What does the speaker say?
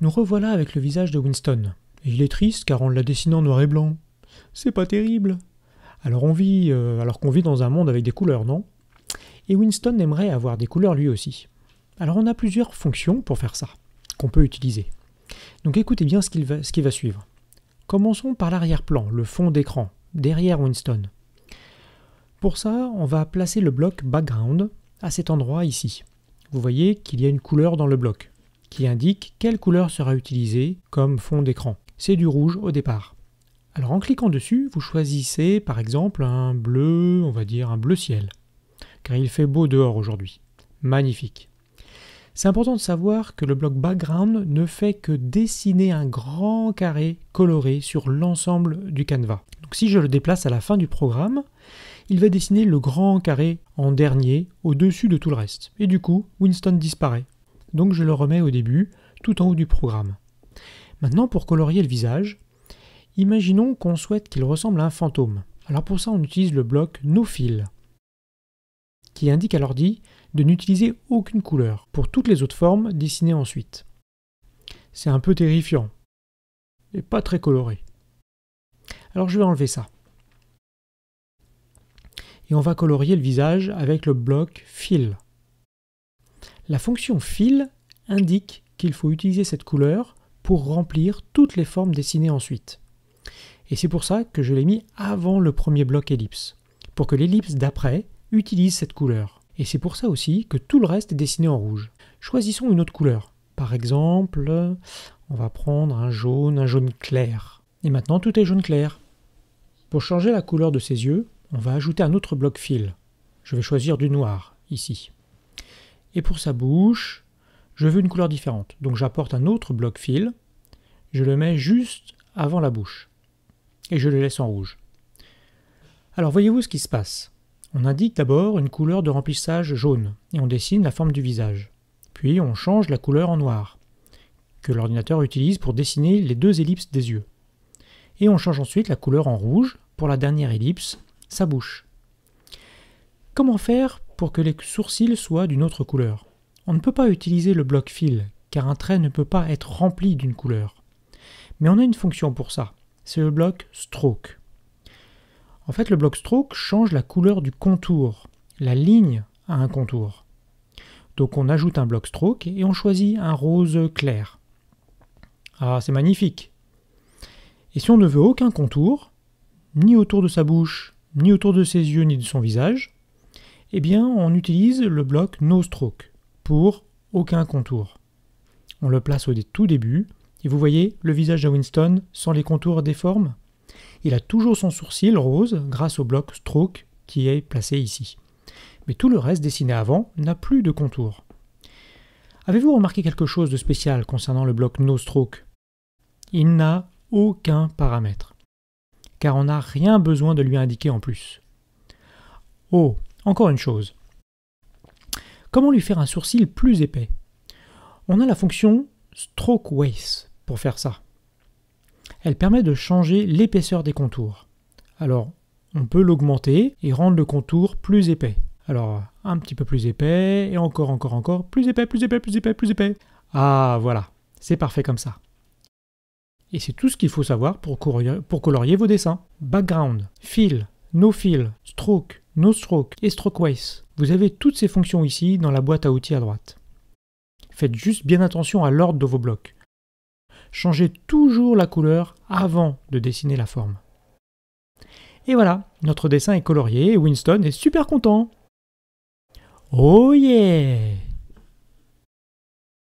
Nous revoilà avec le visage de Winston. il est triste car on l'a dessiné en noir et blanc. C'est pas terrible. Alors on vit, euh, alors qu'on vit dans un monde avec des couleurs, non Et Winston aimerait avoir des couleurs lui aussi. Alors on a plusieurs fonctions pour faire ça, qu'on peut utiliser. Donc écoutez bien ce qui va suivre. Commençons par l'arrière-plan, le fond d'écran, derrière Winston. Pour ça, on va placer le bloc background à cet endroit ici. Vous voyez qu'il y a une couleur dans le bloc, qui indique quelle couleur sera utilisée comme fond d'écran. C'est du rouge au départ. Alors en cliquant dessus, vous choisissez par exemple un bleu, on va dire un bleu ciel, car il fait beau dehors aujourd'hui. Magnifique. C'est important de savoir que le bloc background ne fait que dessiner un grand carré coloré sur l'ensemble du canevas. Donc si je le déplace à la fin du programme, il va dessiner le grand carré en dernier au-dessus de tout le reste. Et du coup, Winston disparaît donc je le remets au début, tout en haut du programme. Maintenant, pour colorier le visage, imaginons qu'on souhaite qu'il ressemble à un fantôme. Alors pour ça, on utilise le bloc No Fill, qui indique à l'ordi de n'utiliser aucune couleur pour toutes les autres formes dessinées ensuite. C'est un peu terrifiant, et pas très coloré. Alors je vais enlever ça. Et on va colorier le visage avec le bloc Fill. La fonction fill indique qu'il faut utiliser cette couleur pour remplir toutes les formes dessinées ensuite. Et c'est pour ça que je l'ai mis avant le premier bloc ellipse, pour que l'ellipse d'après utilise cette couleur. Et c'est pour ça aussi que tout le reste est dessiné en rouge. Choisissons une autre couleur. Par exemple, on va prendre un jaune, un jaune clair. Et maintenant, tout est jaune clair. Pour changer la couleur de ses yeux, on va ajouter un autre bloc fil. Je vais choisir du noir, ici. Et pour sa bouche, je veux une couleur différente. Donc j'apporte un autre bloc fil, je le mets juste avant la bouche. Et je le laisse en rouge. Alors voyez-vous ce qui se passe. On indique d'abord une couleur de remplissage jaune, et on dessine la forme du visage. Puis on change la couleur en noir, que l'ordinateur utilise pour dessiner les deux ellipses des yeux. Et on change ensuite la couleur en rouge pour la dernière ellipse, sa bouche. Comment faire pour que les sourcils soient d'une autre couleur. On ne peut pas utiliser le bloc fil, car un trait ne peut pas être rempli d'une couleur. Mais on a une fonction pour ça, c'est le bloc stroke. En fait, le bloc stroke change la couleur du contour, la ligne à un contour. Donc on ajoute un bloc stroke et on choisit un rose clair. Ah, c'est magnifique Et si on ne veut aucun contour, ni autour de sa bouche, ni autour de ses yeux, ni de son visage, eh bien on utilise le bloc no stroke pour aucun contour. On le place au tout début et vous voyez le visage de Winston sans les contours des formes. Il a toujours son sourcil rose grâce au bloc stroke qui est placé ici. Mais tout le reste dessiné avant n'a plus de contour. Avez-vous remarqué quelque chose de spécial concernant le bloc no stroke Il n'a aucun paramètre car on n'a rien besoin de lui indiquer en plus. Oh, encore une chose. Comment lui faire un sourcil plus épais On a la fonction Stroke Waste pour faire ça. Elle permet de changer l'épaisseur des contours. Alors, on peut l'augmenter et rendre le contour plus épais. Alors, un petit peu plus épais, et encore, encore, encore, plus épais, plus épais, plus épais, plus épais. Ah, voilà, c'est parfait comme ça. Et c'est tout ce qu'il faut savoir pour, pour colorier vos dessins. Background, fill, no fill, stroke, no stroke et StrokeWise, Vous avez toutes ces fonctions ici dans la boîte à outils à droite. Faites juste bien attention à l'ordre de vos blocs. Changez toujours la couleur avant de dessiner la forme. Et voilà, notre dessin est colorié et Winston est super content. Oh yeah